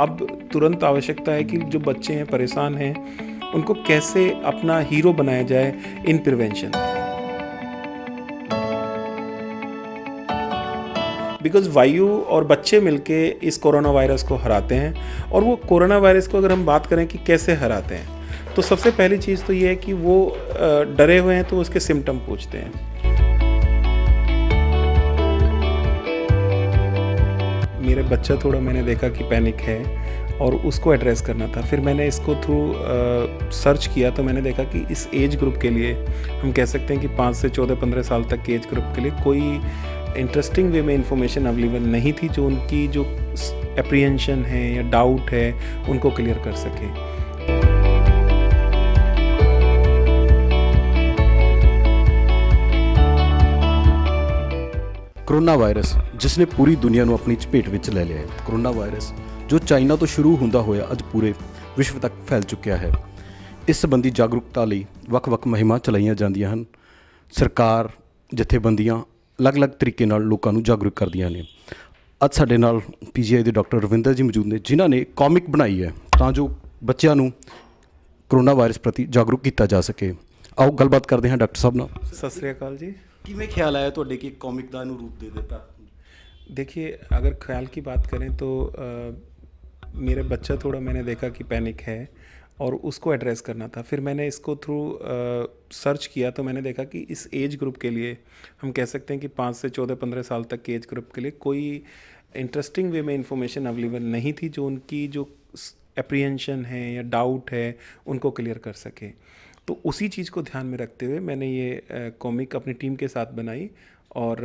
अब तुरंत आवश्यकता है कि जो बच्चे हैं परेशान हैं उनको कैसे अपना हीरो बनाया जाए इन प्रिवेंशन बिकॉज वायु और बच्चे मिलके इस कोरोना वायरस को हराते हैं और वो कोरोना वायरस को अगर हम बात करें कि कैसे हराते हैं तो सबसे पहली चीज़ तो ये है कि वो डरे हुए हैं तो उसके सिम्टम पूछते हैं मेरे बच्चा थोड़ा मैंने देखा कि पैनिक है और उसको एड्रेस करना था फिर मैंने इसको थ्रू सर्च किया तो मैंने देखा कि इस एज ग्रुप के लिए हम कह सकते हैं कि पाँच से चौदह पंद्रह साल तक के एज ग्रुप के लिए कोई इंटरेस्टिंग वे में इंफॉर्मेशन अवेलेबल नहीं थी जो उनकी जो अप्रीहेंशन है या डाउट है उनको क्लियर कर सके ਕਰੋਨਾ ਵਾਇਰਸ ਜਿਸ ਨੇ ਪੂਰੀ ਦੁਨੀਆ ਨੂੰ ਆਪਣੀ ਚਪੇਟ ਵਿੱਚ ਲੈ ਲਿਆ ਹੈ ਕਰੋਨਾ ਵਾਇਰਸ ਜੋ ਚਾਈਨਾ ਤੋਂ ਸ਼ੁਰੂ ਹੁੰਦਾ ਹੋਇਆ ਅੱਜ ਪੂਰੇ ਵਿਸ਼ਵ ਤੱਕ ਫੈਲ ਚੁੱਕਿਆ ਹੈ ਇਸ ਸੰਬੰਧੀ ਜਾਗਰੂਕਤਾ ਲਈ ਵੱਖ-ਵੱਖ ਮਹਿਮਾ ਚਲਾਈਆਂ ਜਾਂਦੀਆਂ ਹਨ ਸਰਕਾਰ ਜਥੇਬੰਦੀਆਂ ਅਲੱਗ-ਅਲੱਗ ਤਰੀਕੇ ਨਾਲ ਲੋਕਾਂ ਨੂੰ ਜਾਗਰੂਕ ਕਰਦੀਆਂ ਨੇ ਅੱਜ ਸਾਡੇ ਨਾਲ ਪੀਜੀਆਈ ਦੇ ਡਾਕਟਰ ਰਵਿੰਦਰ ਜੀ ਮੌਜੂਦ ਨੇ ਜਿਨ੍ਹਾਂ ਨੇ ਕਾਮਿਕ ਬਣਾਈ ਹੈ ਤਾਂ ਜੋ ਬੱਚਿਆਂ ਨੂੰ ਕਰੋਨਾ ਵਾਇਰਸ ਪ੍ਰਤੀ ਜਾਗਰੂਕ ਕੀਤਾ ਜਾ ਸਕੇ ਆਓ ਗੱਲਬਾਤ ਕਰਦੇ ਹਾਂ ਡਾਕਟਰ ਸਾਹਿਬ ਨਾਲ ਸਤਿ ਸ੍ਰੀ ਅਕਾਲ ਜੀ ਕਿਵੇਂ ਖਿਆਲ ਆਇਆ ਤੁਹਾਡੇ ਕਿ ਕਾਮਿਕ ਦਾ ਇਹਨੂੰ ਰੂਪ ਦੇ ਦਿੱਤਾ देखिए अगर ख्याल की बात करें तो आ, मेरा बच्चा थोड़ा मैंने देखा कि पैनिक है और उसको एड्रेस करना था फिर मैंने इसको थ्रू सर्च किया तो मैंने देखा कि इस एज ग्रुप के लिए हम कह सकते हैं कि पाँच से चौदह पंद्रह साल तक के एज ग्रुप के लिए कोई इंटरेस्टिंग वे में इंफॉर्मेशन अवेलेबल नहीं थी जो उनकी जो अप्रीहेंशन है या डाउट है उनको क्लियर कर सके तो उसी चीज़ को ध्यान में रखते हुए मैंने ये कॉमिक अपनी टीम के साथ बनाई और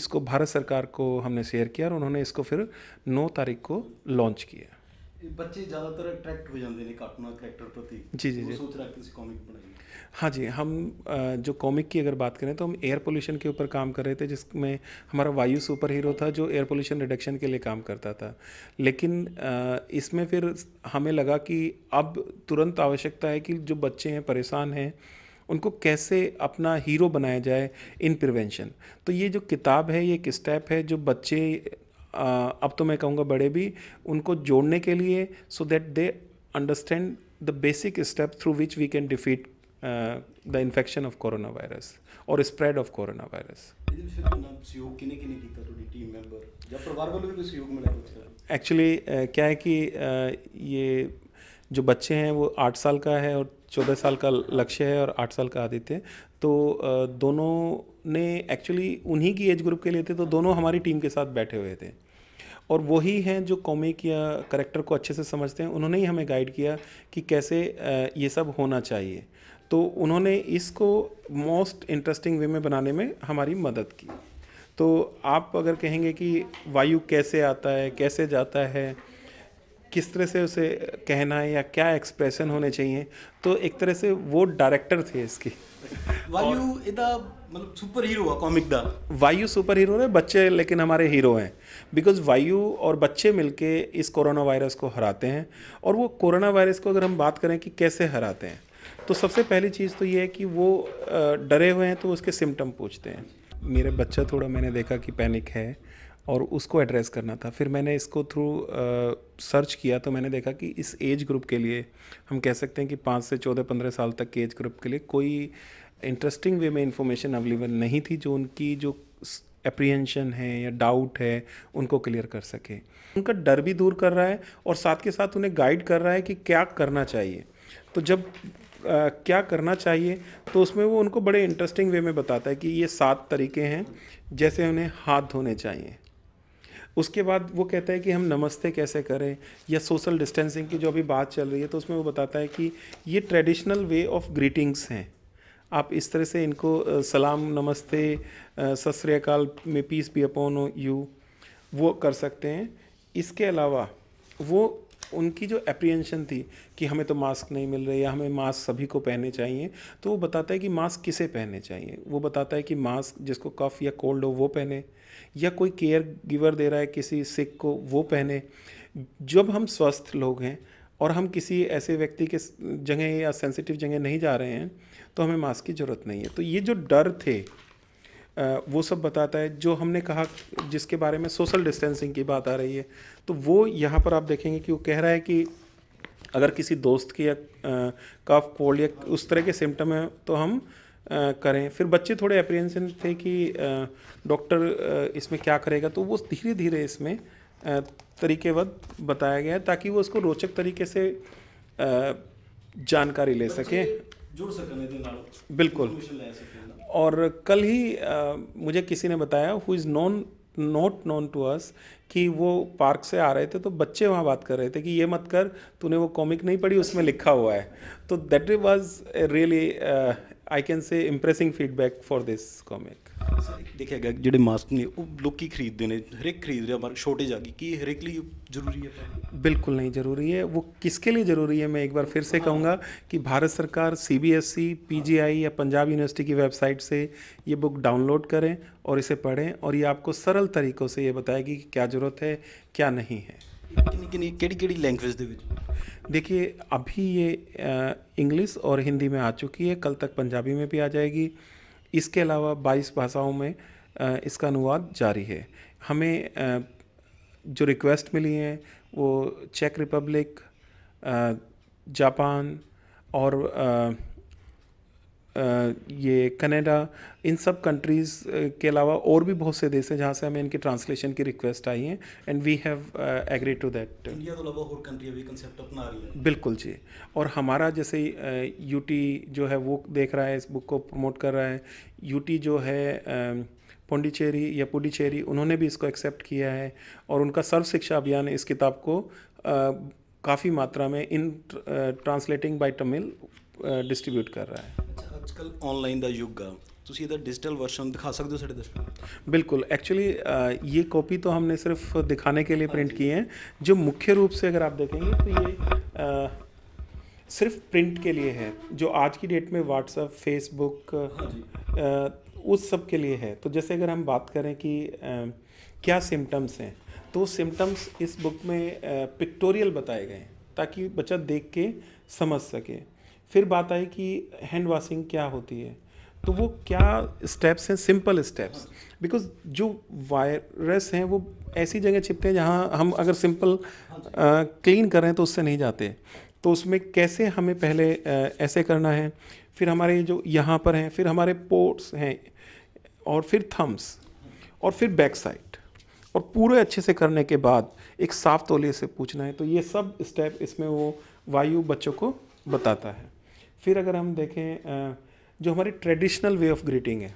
इसको भारत सरकार को हमने शेयर किया और उन्होंने इसको फिर 9 तारीख को लॉन्च किया ਕਿ ਬੱਚੇ ਜ਼ਿਆਦਾਤਰ ਅਟਰੈਕਟ ਹੋ ਜਾਂਦੇ ਨੇ ਕਾਰਟੂਨਾਂ ਕੈਰੈਕਟਰ ਪ੍ਰਤੀ ਜੀ ਜੀ ਜੀ सोच रहा कि कॉमिक बनाइए हाँ जी हम जो कॉमिक की अगर बात करें तो हम एयर पोल्यूशन के ऊपर काम कर रहे थे जिसमें हमारा वायु सुपर हीरो था जो एयर पोल्यूशन रिडक्शन के लिए काम करता था लेकिन इसमें फिर हमें लगा कि अब तुरंत आवश्यकता है कि जो बच्चे हैं परेशान हैं उनको कैसे अपना हीरो बनाया जाए इन प्रिवेंशन तो ये जो किताब है ये एक स्टेप है जो बच्चे अब तो मैं कहूँगा बड़े भी उनको जोड़ने के लिए so that they understand the basic step through which we can defeat the infection of corona virus और spread of corona virus actually क्या है कि ये जो बच्चे हैं वो आठ साल का है और चौदह साल का लक्ष्य है और आठ साल का आदित्य तो दोनों ने एक्चुअली उन्हीं की एज ग्रुप के लिए थे तो दोनों हमारी टीम के साथ बैठे हुए थे और वही हैं जो कॉमिक या करेक्टर को अच्छे से समझते हैं उन्होंने ही हमें गाइड किया कि कैसे ये सब होना चाहिए तो उन्होंने इसको मोस्ट इंटरेस्टिंग वे में बनाने में हमारी मदद की तो आप अगर कहेंगे कि वायु कैसे आता है कैसे जाता है किस तरह से उसे कहना है या क्या एक्सप्रेशन होने चाहिए तो एक तरह से वो डायरेक्टर थे इसकी वायु मतलब सुपर हीरो है कॉमिक दा वायु सुपर हीरो है बच्चे लेकिन हमारे हीरो हैं बिकॉज वायु और बच्चे मिलके इस कोरोना वायरस को हराते हैं और वो कोरोना वायरस को अगर हम बात करें कि कैसे हराते हैं तो सबसे पहली चीज़ तो ये है कि वो डरे हुए हैं तो उसके सिम्टम पूछते हैं मेरा बच्चा थोड़ा मैंने देखा कि पैनिक है और उसको एड्रेस करना था फिर मैंने इसको थ्रू सर्च किया तो मैंने देखा कि इस एज ग्रुप के लिए हम कह सकते हैं कि पाँच से चौदह पंद्रह साल तक के एज ग्रुप के लिए कोई इंटरेस्टिंग वे में इंफॉर्मेशन अवेलेबल नहीं थी जो उनकी जो अप्रीहेंशन है या डाउट है उनको क्लियर कर सके उनका डर भी दूर कर रहा है और साथ के साथ उन्हें गाइड कर रहा है कि क्या करना चाहिए तो जब आ, क्या करना चाहिए तो उसमें वो उनको बड़े इंटरेस्टिंग वे में बताता है कि ये सात तरीके हैं जैसे उन्हें हाथ धोने चाहिए उसके बाद वो कहता है कि हम नमस्ते कैसे करें या सोशल डिस्टेंसिंग की जो अभी बात चल रही है तो उसमें वो बताता है कि ये ट्रेडिशनल वे ऑफ ग्रीटिंग्स हैं आप इस तरह से इनको सलाम नमस्ते सतरीकाल में पीस बी अपॉन यू वो कर सकते हैं इसके अलावा वो उनकी जो अप्रीहेंशन थी कि हमें तो मास्क नहीं मिल रहे या हमें मास्क सभी को पहने चाहिए तो वो बताता है कि मास्क किसे पहने चाहिए वो बताता है कि मास्क जिसको कफ़ या कोल्ड हो वो पहने या कोई केयर गिवर दे रहा है किसी सिख को वो पहने जब हम स्वस्थ लोग हैं और हम किसी ऐसे व्यक्ति के जगह या सेंसिटिव जगह नहीं जा रहे हैं तो हमें मास्क की ज़रूरत नहीं है तो ये जो डर थे वो सब बताता है जो हमने कहा जिसके बारे में सोशल डिस्टेंसिंग की बात आ रही है तो वो यहाँ पर आप देखेंगे कि वो कह रहा है कि अगर किसी दोस्त की या कफ कोल्ड या उस तरह के सिम्टम है तो हम आ, करें फिर बच्चे थोड़े अप्रियंसन थे कि डॉक्टर इसमें क्या करेगा तो वो धीरे धीरे इसमें तरीकेबद्ध बताया गया है ताकि वो उसको रोचक तरीके से जानकारी ले सकें जुड़ सकें बिल्कुल और कल ही आ, मुझे किसी ने बताया who is known not known to us कि वो पार्क से आ रहे थे तो बच्चे वहाँ बात कर रहे थे कि ये मत कर तूने वो कॉमिक नहीं पढ़ी उसमें अच्छा। लिखा हुआ है तो that was really I can say impressing feedback for this comic ਦੇਖਿਆ ਗਿਆ ਜਿਹੜੇ ने ਨੇ ਉਹ ਲੋਕੀ ਖਰੀਦਦੇ ਨੇ ਹਰੇਕ ਖਰੀਦ ਰਿਹਾ ਪਰ ਸ਼ੋਰਟੇਜ ਆ ਗਈ ਕੀ ਹਰੇਕ है बिल्कुल नहीं ज़रूरी है वो किसके लिए ज़रूरी है मैं एक बार फिर से कहूँगा कि भारत सरकार C B S E P G I या पंजाब यूनिवर्सिटी की वेबसाइट से ये बुक डाउनलोड करें और इसे पढ़ें और ये आपको सरल तरीक़ों से ये बताएगी कि क्या ज़रूरत है क्या नहीं है कि लैंग्वेज देखिए अभी ये इंग्लिश और हिंदी में आ चुकी है कल तक पंजाबी में भी आ जाएगी इसके अलावा 22 भाषाओं में इसका अनुवाद जारी है हमें जो रिक्वेस्ट मिली हैं वो चेक रिपब्लिक जापान और ये कनाडा इन सब कंट्रीज़ के अलावा और भी बहुत से देश हैं जहाँ से हमें इनकी ट्रांसलेशन की रिक्वेस्ट आई है and we have agree to that बिल्कुल जी और हमारा जैसे यूटी जो है वो देख रहा है इस बुक को प्रमोट कर रहा है यूटी जो है पोंडिचेरी या पुडुचेरी उन्होंने भी इसको एक्सेप्ट किया है और उनका सर्व शिक्षा अभियान इस किताब को काफ़ी मात्रा में in translating by Tamil distribute कर रहा है ਅੱਜ ऑनलाइन ਆਨਲਾਈਨ ਦਾ ਯੁੱਗ ਆ ਤੁਸੀਂ ਇਹਦਾ डिजिटल वर्जन दिखा सकते हो साढ़े बिल्कुल एक्चुअली ये कॉपी तो हमने सिर्फ दिखाने के लिए प्रिंट की है जो मुख्य रूप से अगर आप देखेंगे तो ये आ, सिर्फ प्रिंट के लिए है जो आज की डेट में व्हाट्सअप फेसबुक उस सब के लिए है तो जैसे अगर हम बात करें कि आ, क्या सिम्टम्स हैं तो सिम्टम्स इस बुक में पिक्टोरियल बताए गए हैं ताकि बच्चा देख के समझ सके फिर बात आई कि हैंड वॉशिंग क्या होती है तो वो क्या स्टेप्स हैं सिंपल स्टेप्स बिकॉज जो वायरस हैं वो ऐसी जगह छिपते हैं जहाँ हम अगर सिंपल क्लीन कर रहे हैं तो उससे नहीं जाते तो उसमें कैसे हमें पहले आ, ऐसे करना है फिर हमारे जो यहाँ पर हैं फिर हमारे पोर्ट्स हैं और फिर थम्स और फिर बैक साइड और पूरे अच्छे से करने के बाद एक साफ तौलिए से पूछना है तो ये सब स्टेप इसमें वो वायु बच्चों को बताता है फिर अगर हम देखें जो हमारी ट्रेडिशनल वे ऑफ ग्रीटिंग है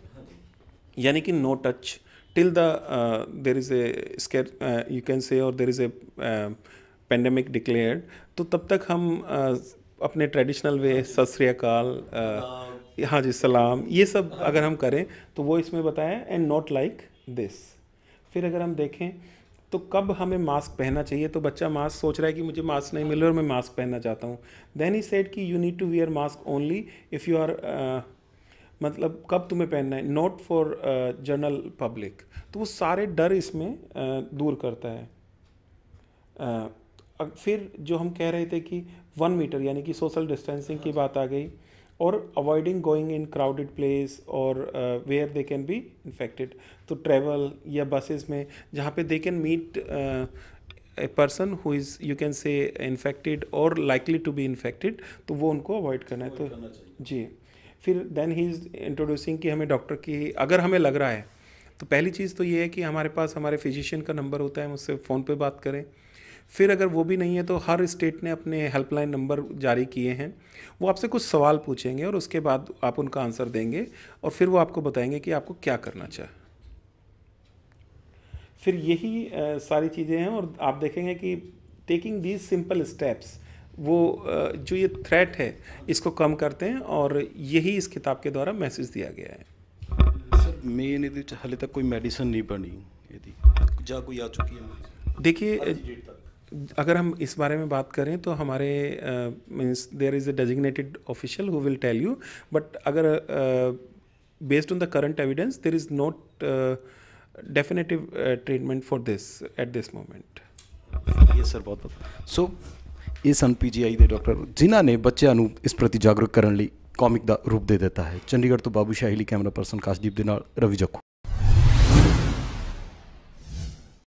यानी कि no touch till the there is a scare you can say और there is a pandemic declared तो तब तक हम uh, अपने ट्रेडिशनल वे हाँ सत श्रीकाल हाँ जी सलाम ये सब अगर हम करें तो वो इसमें बताएं एंड नॉट लाइक दिस फिर अगर हम देखें तो कब हमें मास्क पहनना चाहिए तो बच्चा मास्क सोच रहा है कि मुझे मास्क नहीं मिल रहा और मैं मास्क पहनना चाहता हूँ देन ही सेट कि you need to wear mask only if you are मतलब कब तुम्हें पहनना है नॉट फॉर जनरल पब्लिक तो वो सारे डर इसमें uh, दूर करता है uh, फिर जो हम कह रहे थे कि वन मीटर यानी कि सोशल डिस्टेंसिंग की बात आ गई और avoiding going in crowded place और where they can be infected तो ट्रेवल या बसेस में जहाँ पे they can meet a person who is you can say infected और लाइकली टू बी इन्फेक्टेड तो वो उनको अवॉइड करना है तो जी फिर देन ही इज़ इंट्रोड्यूसिंग कि हमें डॉक्टर की अगर हमें लग रहा है तो पहली चीज़ तो ये है कि हमारे पास हमारे फिजिशियन का नंबर होता है हम उससे फ़ोन पे बात करें फिर अगर वो भी नहीं है तो हर स्टेट ने अपने हेल्पलाइन नंबर जारी किए हैं वो आपसे कुछ सवाल पूछेंगे और उसके बाद आप उनका आंसर देंगे और फिर वो आपको बताएंगे कि आपको क्या करना चाहिए फिर यही सारी चीज़ें हैं और आप देखेंगे कि टेकिंग दीज सिंपल स्टेप्स वो जो ये थ्रेट है इसको कम करते हैं और यही इस किताब के द्वारा मैसेज दिया गया है सर मेन हाले तक कोई मेडिसिन नहीं बनी जा कोई आ चुकी है देखिए अगर हम इस बारे में बात करें तो हमारे means there is a designated official who will tell you but अगर based on the current evidence there is not definitive treatment for this at this moment ये सर बहुत बहुत सो इस एन पी जी आई के डॉक्टर जिन्होंने बच्चों इस प्रति जागरूक करने कॉमिक का रूप दे देता है चंडीगढ़ तो बाबू शाही कैमरा परसन काशदीप के रवि जख